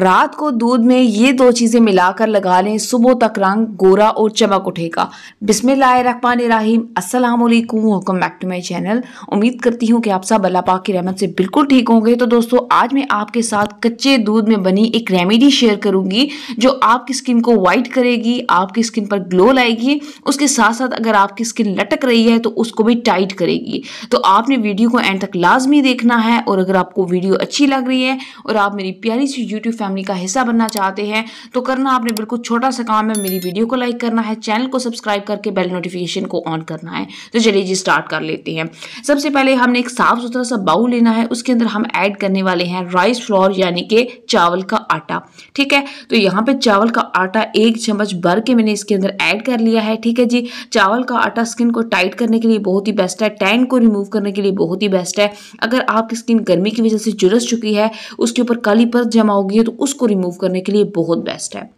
रात को दूध में ये दो चीज़ें मिलाकर लगा लें सुबह तक रंग गोरा और चमक उठेगा बिसमीम अस्सलाम वालेकुम welcome back to my channel उम्मीद करती हूँ कि आप सब अल्लाह पाक की रहमत से बिल्कुल ठीक होंगे तो दोस्तों आज मैं आपके साथ कच्चे दूध में बनी एक रेमेडी शेयर करूँगी जो आपकी स्किन को वाइट करेगी आपकी स्किन पर ग्लो लाएगी उसके साथ साथ अगर आपकी स्किन लटक रही है तो उसको भी टाइट करेगी तो आपने वीडियो को एंड तक लाजमी देखना है और अगर आपको वीडियो अच्छी लग रही है और आप मेरी प्यारी सी यूट्यूब फैमिली का हिस्सा बनना चाहते हैं तो करना आपने बिल्कुल छोटा सा काम है मेरी वीडियो को लाइक करना है चैनल को सब्सक्राइब करके बेल नोटिफिकेशन को ऑन करना है तो चलिए जी स्टार्ट कर लेते हैं सबसे पहले हमने एक साफ सुथरा सा बाउल लेना है उसके अंदर हम ऐड करने वाले हैं राइस फ्लोर यानी कि चावल का आटा ठीक है तो यहाँ पे चावल का आटा एक चम्मच भर के मैंने इसके अंदर ऐड कर लिया है ठीक है जी चावल का आटा स्किन को टाइट करने के लिए बहुत ही बेस्ट है टैन को रिमूव करने के लिए बहुत ही बेस्ट है अगर आपकी स्किन गर्मी की वजह से जुलस चुकी है उसके ऊपर काली परत जमा होगी तो उसको रिमूव करने के लिए बहुत बेस्ट है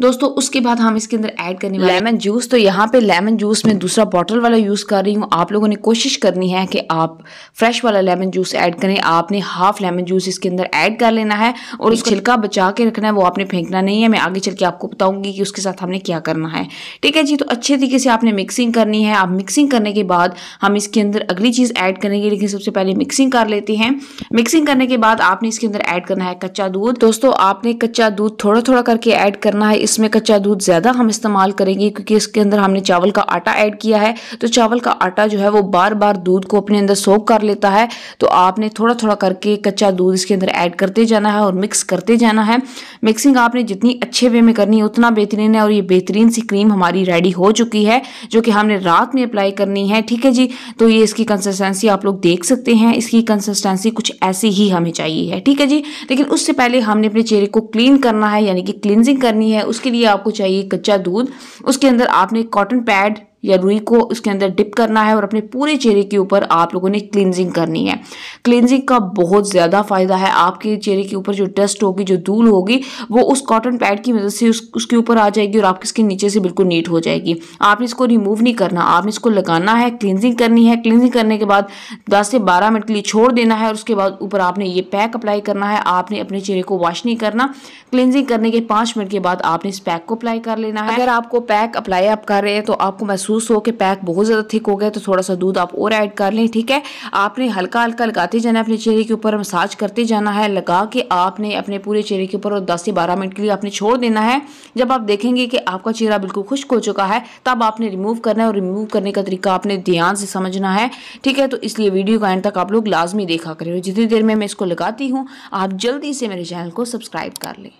दोस्तों उसके बाद हम इसके अंदर ऐड करने वाले लेमन जूस तो यहाँ पे लेमन जूस में दूसरा बॉटल वाला यूज़ कर रही हूँ आप लोगों ने कोशिश करनी है कि आप फ्रेश वाला लेमन जूस ऐड करें आपने हाफ लेमन जूस इसके अंदर ऐड कर लेना है और उसका छिलका बचा के रखना है वो आपने फेंकना नहीं है मैं आगे चल के आपको बताऊँगी कि उसके साथ हमने क्या करना है ठीक है जी तो अच्छे तरीके से आपने मिक्सिंग करनी है आप मिक्सिंग करने के बाद हम इसके अंदर अगली चीज़ ऐड करेंगे लेकिन सबसे पहले मिक्सिंग कर लेते हैं मिक्सिंग करने के बाद आपने इसके अंदर ऐड करना है कच्चा दूध दोस्तों आपने कच्चा दूध थोड़ा थोड़ा करके ऐड करना है इसमें कच्चा दूध ज़्यादा हम इस्तेमाल करेंगे क्योंकि इसके अंदर हमने चावल का आटा ऐड किया है तो चावल का आटा जो है वो बार बार दूध को अपने अंदर सोख कर लेता है तो आपने थोड़ा थोड़ा करके कच्चा दूध इसके अंदर ऐड करते जाना है और मिक्स करते जाना है मिक्सिंग आपने जितनी अच्छे वे में करनी है उतना बेहतरीन है और ये बेहतरीन सी क्रीम हमारी रेडी हो चुकी है जो कि हमने रात में अप्लाई करनी है ठीक है जी तो ये इसकी कंसिस्टेंसी आप लोग देख सकते हैं इसकी कंसिस्टेंसी कुछ ऐसी ही हमें चाहिए है ठीक है जी लेकिन उससे पहले हमने अपने चेहरे को क्लीन करना है यानी कि क्लिनजिंग करनी है उसके लिए आपको चाहिए कच्चा दूध उसके अंदर आपने कॉटन पैड या रुई को उसके अंदर डिप करना है और अपने पूरे चेहरे के ऊपर आप लोगों ने क्लिनजिंग करनी है क्लिनजिंग का बहुत ज़्यादा फ़ायदा है आपके चेहरे के ऊपर जो डस्ट होगी जो धूल होगी वो उस कॉटन पैड की मदद से उस, उसके ऊपर आ जाएगी और आपकी स्किन नीचे से बिल्कुल नीट हो जाएगी आपने इसको रिमूव नहीं करना आपने इसको लगाना है क्लिनजिंग करनी है क्लिनजिंग करने के बाद दस से बारह मिनट के लिए छोड़ देना है और उसके बाद ऊपर आपने ये पैक अप्लाई करना है आपने अपने चेहरे को वॉश नहीं करना क्लिनजिंग करने के पाँच मिनट के बाद आपने इस पैक को अप्लाई कर लेना है अगर आपको पैक अप्लाई आप कर रहे हैं तो आपको महसूस महसूस हो कि पैक बहुत ज़्यादा थिक हो गया तो थोड़ा सा दूध आप और ऐड कर लें ठीक है आपने हल्का हल्का लगाते जाना अपने चेहरे के ऊपर मसाज करते जाना है लगा के आपने अपने पूरे चेहरे के ऊपर और दस से बारह मिनट के लिए आपने छोड़ देना है जब आप देखेंगे कि आपका चेहरा बिल्कुल खुश्क हो चुका है तब आपने रिमूव करना है और रिमूव करने का तरीका आपने ध्यान से समझना है ठीक है तो इसलिए वीडियो का एंड तक आप लोग लाजमी देखा करें जितनी देर में मैं इसको लगाती हूँ आप जल्दी से मेरे चैनल को सब्सक्राइब कर लें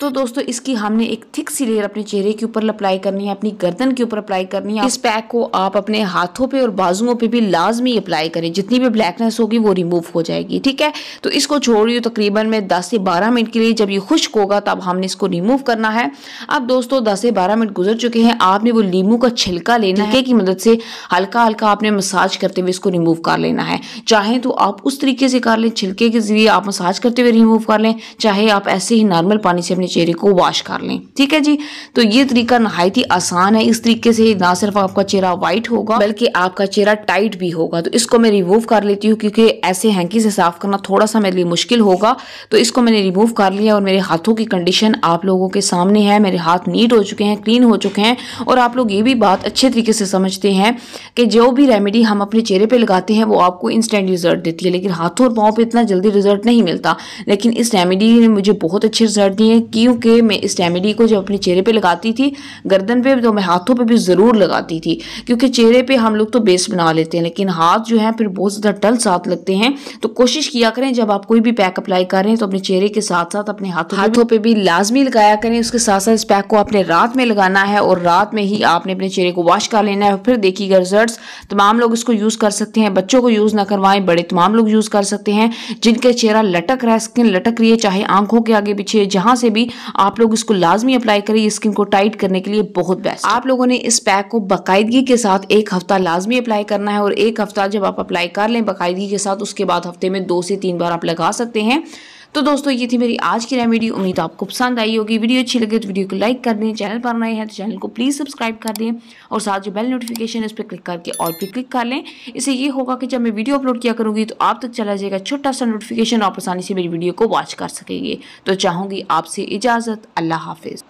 तो दोस्तों इसकी हमने एक थिक सी लेयर अपने चेहरे के ऊपर अप्लाई करनी है अपनी गर्दन के ऊपर अप्लाई करनी है इस पैक को आप अपने हाथों पे और बाजुओं पे भी लाजमी अप्लाई करें जितनी भी ब्लैकनेस होगी वो रिमूव हो जाएगी ठीक है तो इसको छोड़ रही हूँ तकरीबन मैं दस से बारह मिनट के लिए जब ये खुश्क होगा तब हमने इसको रिमूव करना है अब दोस्तों दस से बारह मिनट गुजर चुके हैं आपने वो लीमू का छिलका लेना है की मदद से हल्का हल्का आपने मसाज करते हुए इसको रिमूव कर लेना है चाहे तो आप उस तरीके से कर लें छिलके के जरिए आप मसाज करते हुए रिमूव कर लें चाहे आप ऐसे ही नॉर्मल पानी से अपने अपने चेहरे को वॉश कर लें ठीक है जी तो ये तरीका नहायत ही आसान है इस तरीके से ना सिर्फ आपका चेहरा व्हाइट होगा बल्कि आपका चेहरा टाइट भी होगा तो इसको मैं रिमूव कर लेती हूँ क्योंकि ऐसे हैंकी से साफ करना थोड़ा सा मेरे लिए मुश्किल होगा तो इसको मैंने रिमूव कर लिया और मेरे हाथों की कंडीशन आप लोगों के सामने है मेरे हाथ नीट हो चुके हैं क्लीन हो चुके हैं और आप लोग ये भी बात अच्छे तरीके से समझते हैं कि जो भी रेमेडी हम अपने चेहरे पर लगाते हैं वो आपको इंस्टेंट रिजल्ट देती है लेकिन हाथों और पाँव पर इतना जल्दी रिजल्ट नहीं मिलता लेकिन इस रेमेडी ने मुझे बहुत अच्छे रिजल्ट दिए क्योंकि मैं इस रेमेडी को जब अपने चेहरे पे लगाती थी गर्दन पे तो मैं हाथों पे भी ज़रूर लगाती थी क्योंकि चेहरे पे हम लोग तो बेस बना लेते हैं लेकिन हाथ जो है फिर बहुत ज़्यादा टल साथ लगते हैं तो कोशिश किया करें जब आप कोई भी पैक अप्लाई कर रहे हैं तो अपने चेहरे के साथ साथ अपने हाथों हाथों पर भी लाजमी लगाया करें उसके साथ साथ इस पैक को आपने रात में लगाना है और रात में ही आपने अपने चेहरे को वॉश कर लेना है फिर देखिएगा रिजल्ट तमाम लोग इसको यूज़ कर सकते हैं बच्चों को यूज़ ना करवाएं बड़े तमाम लोग यूज़ कर सकते हैं जिनके चेहरा लटक रहा है स्किन लटक रही है चाहे आंखों के आगे पीछे जहाँ से भी होगी आप लोग इसको लाजमी अप्लाई करें स्किन को टाइट करने के लिए बहुत बेस्ट आप लोगों ने इस पैक को बाकायदगी के साथ एक हफ्ता लाजमी अप्लाई करना है और एक हफ्ता जब आप अप्लाई कर लें बाकायदगी के साथ उसके बाद हफ्ते में दो से तीन बार आप लगा सकते हैं तो दोस्तों ये थी मेरी आज की रेमेडी उम्मीद आपको पसंद आई होगी वीडियो अच्छी लगे तो वीडियो को लाइक कर दें चैनल पर नए हैं तो चैनल को प्लीज़ सब्सक्राइब कर दें और साथ जो बेल नोटिफिकेशन है उस पर क्लिक करके और भी क्लिक कर लें इससे ये होगा कि जब मैं वीडियो अपलोड किया करूँगी तो आप तक चला जाएगा छोटा सा नोटिफिकेशन आप आसानी से मेरी वीडियो को वॉच कर सकेंगे तो चाहूँगी आपसे इजाज़त अल्लाह हाफिज़